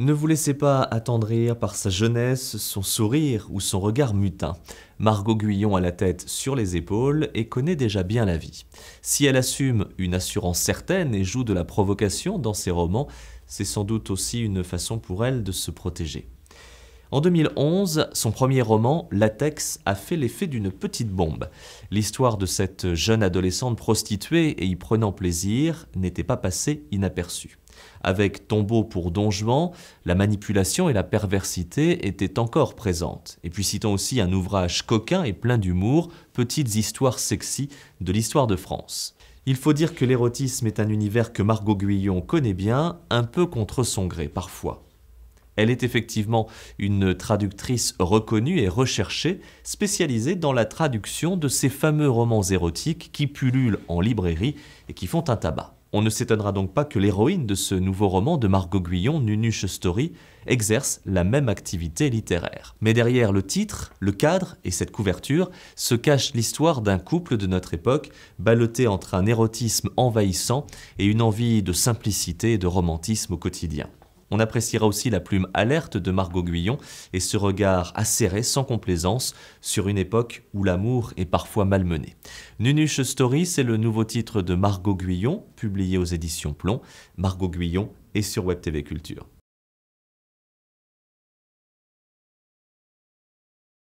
Ne vous laissez pas attendrir par sa jeunesse, son sourire ou son regard mutin. Margot Guyon a la tête sur les épaules et connaît déjà bien la vie. Si elle assume une assurance certaine et joue de la provocation dans ses romans, c'est sans doute aussi une façon pour elle de se protéger. En 2011, son premier roman, Latex, a fait l'effet d'une petite bombe. L'histoire de cette jeune adolescente prostituée et y prenant plaisir n'était pas passée inaperçue. Avec Tombeau pour donjement, la manipulation et la perversité étaient encore présentes. Et puis citons aussi un ouvrage coquin et plein d'humour, Petites histoires sexy de l'histoire de France. Il faut dire que l'érotisme est un univers que Margot Guyon connaît bien, un peu contre son gré parfois. Elle est effectivement une traductrice reconnue et recherchée, spécialisée dans la traduction de ces fameux romans érotiques qui pullulent en librairie et qui font un tabac. On ne s'étonnera donc pas que l'héroïne de ce nouveau roman de Margot Guyon, Nunuche Story, exerce la même activité littéraire. Mais derrière le titre, le cadre et cette couverture se cache l'histoire d'un couple de notre époque, ballotté entre un érotisme envahissant et une envie de simplicité et de romantisme au quotidien. On appréciera aussi la plume alerte de Margot Guyon et ce regard acéré sans complaisance sur une époque où l'amour est parfois malmené. Nunuche Story, c'est le nouveau titre de Margot Guyon, publié aux éditions Plomb. Margot Guyon est sur Web TV Culture.